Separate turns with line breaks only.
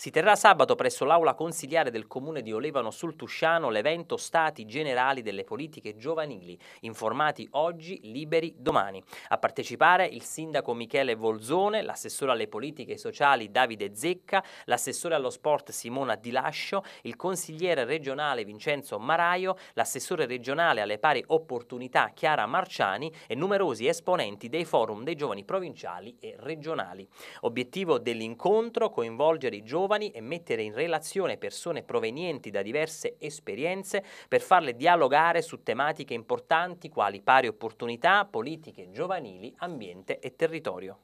Si terrà sabato presso l'aula consigliare del comune di Olevano sul Tusciano l'evento Stati Generali delle Politiche Giovanili, informati oggi, liberi domani. A partecipare il sindaco Michele Volzone, l'assessore alle politiche sociali Davide Zecca, l'assessore allo sport Simona Di Lascio, il consigliere regionale Vincenzo Maraio, l'assessore regionale alle pari opportunità Chiara Marciani e numerosi esponenti dei forum dei giovani provinciali e regionali. Obiettivo dell'incontro coinvolgere i giovani giovani e mettere in relazione persone provenienti da diverse esperienze per farle dialogare su tematiche importanti quali pari opportunità, politiche giovanili, ambiente e territorio.